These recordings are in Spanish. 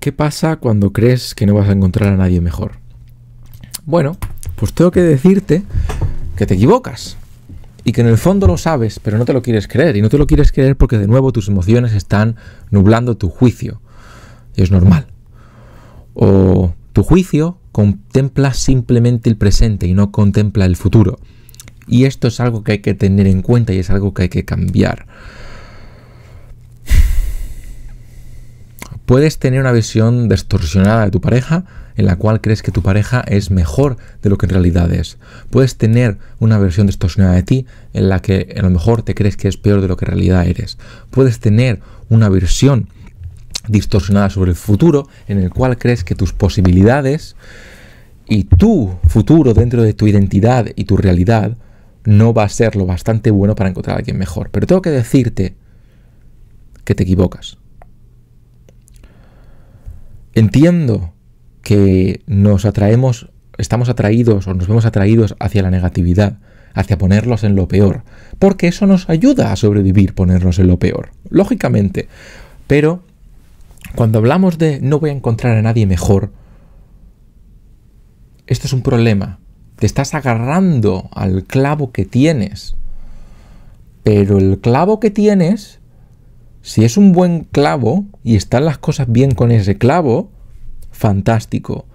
¿Qué pasa cuando crees que no vas a encontrar a nadie mejor? Bueno, pues tengo que decirte que te equivocas y que en el fondo lo sabes, pero no te lo quieres creer. Y no te lo quieres creer porque de nuevo tus emociones están nublando tu juicio. Y es normal. O tu juicio contempla simplemente el presente y no contempla el futuro. Y esto es algo que hay que tener en cuenta y es algo que hay que cambiar. Puedes tener una visión distorsionada de tu pareja en la cual crees que tu pareja es mejor de lo que en realidad es. Puedes tener una versión distorsionada de ti en la que a lo mejor te crees que es peor de lo que en realidad eres. Puedes tener una versión distorsionada sobre el futuro en el cual crees que tus posibilidades y tu futuro dentro de tu identidad y tu realidad no va a ser lo bastante bueno para encontrar a alguien mejor. Pero tengo que decirte que te equivocas. Entiendo que nos atraemos, estamos atraídos o nos vemos atraídos hacia la negatividad, hacia ponerlos en lo peor, porque eso nos ayuda a sobrevivir, ponernos en lo peor, lógicamente. Pero cuando hablamos de no voy a encontrar a nadie mejor, esto es un problema. Te estás agarrando al clavo que tienes. Pero el clavo que tienes si es un buen clavo y están las cosas bien con ese clavo, fantástico.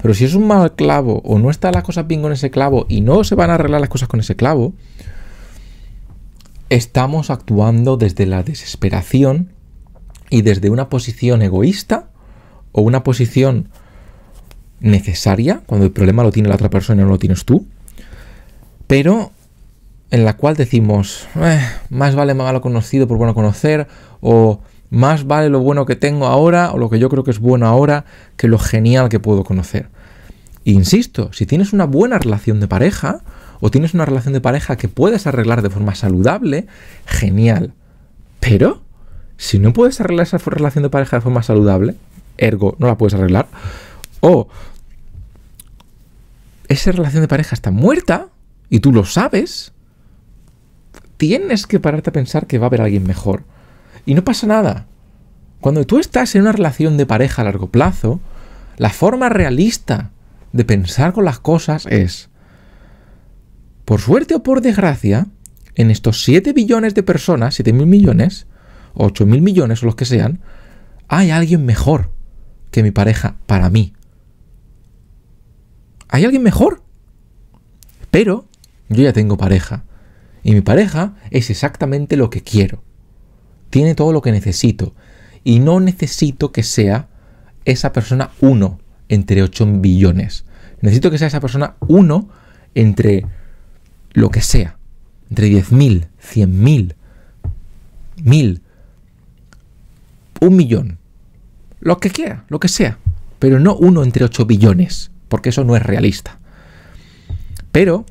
Pero si es un mal clavo o no están las cosas bien con ese clavo y no se van a arreglar las cosas con ese clavo, estamos actuando desde la desesperación y desde una posición egoísta o una posición necesaria, cuando el problema lo tiene la otra persona y no lo tienes tú, pero en la cual decimos, eh, más vale malo conocido por bueno conocer, o más vale lo bueno que tengo ahora, o lo que yo creo que es bueno ahora, que lo genial que puedo conocer. insisto, si tienes una buena relación de pareja, o tienes una relación de pareja que puedes arreglar de forma saludable, genial. Pero, si no puedes arreglar esa relación de pareja de forma saludable, ergo, no la puedes arreglar, o esa relación de pareja está muerta, y tú lo sabes, tienes que pararte a pensar que va a haber alguien mejor. Y no pasa nada. Cuando tú estás en una relación de pareja a largo plazo, la forma realista de pensar con las cosas es, por suerte o por desgracia, en estos 7 billones de personas, 7 mil millones, 8 mil millones o los que sean, hay alguien mejor que mi pareja para mí. ¿Hay alguien mejor? Pero yo ya tengo pareja. Y mi pareja es exactamente lo que quiero. Tiene todo lo que necesito. Y no necesito que sea esa persona uno entre 8 billones. Necesito que sea esa persona uno entre lo que sea. Entre 10.000, 100.000, 1.000, 1 millón. Lo que quiera, lo que sea. Pero no uno entre 8 billones, porque eso no es realista. Pero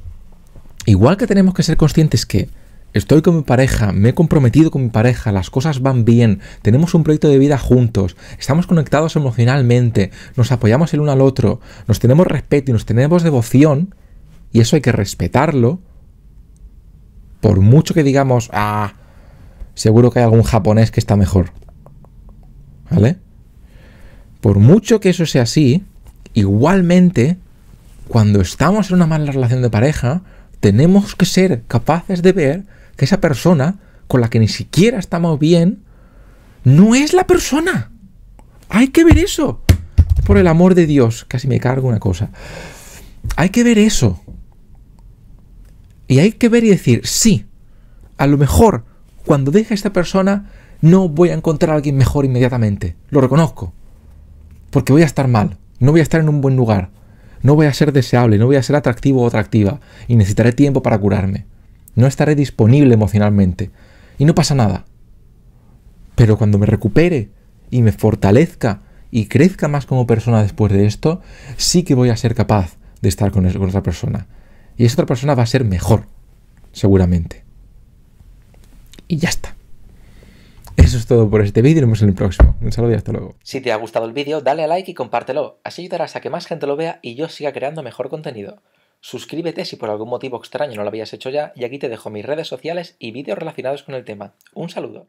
igual que tenemos que ser conscientes que estoy con mi pareja, me he comprometido con mi pareja, las cosas van bien, tenemos un proyecto de vida juntos, estamos conectados emocionalmente, nos apoyamos el uno al otro, nos tenemos respeto y nos tenemos devoción, y eso hay que respetarlo, por mucho que digamos, ah, seguro que hay algún japonés que está mejor. ¿Vale? Por mucho que eso sea así, igualmente, cuando estamos en una mala relación de pareja, tenemos que ser capaces de ver que esa persona con la que ni siquiera estamos bien no es la persona. Hay que ver eso. Por el amor de Dios, casi me cargo una cosa. Hay que ver eso. Y hay que ver y decir, sí, a lo mejor cuando deje a esta persona no voy a encontrar a alguien mejor inmediatamente. Lo reconozco. Porque voy a estar mal. No voy a estar en un buen lugar. No voy a ser deseable, no voy a ser atractivo o atractiva y necesitaré tiempo para curarme. No estaré disponible emocionalmente y no pasa nada. Pero cuando me recupere y me fortalezca y crezca más como persona después de esto, sí que voy a ser capaz de estar con, otra persona. Y esa otra persona va a ser mejor, seguramente. Y ya está. Eso es todo por este vídeo y nos vemos en el próximo. Un saludo y hasta luego. Si te ha gustado el vídeo, dale a like y compártelo. Así ayudarás a que más gente lo vea y yo siga creando mejor contenido. Suscríbete si por algún motivo extraño no lo habías hecho ya y aquí te dejo mis redes sociales y vídeos relacionados con el tema. Un saludo.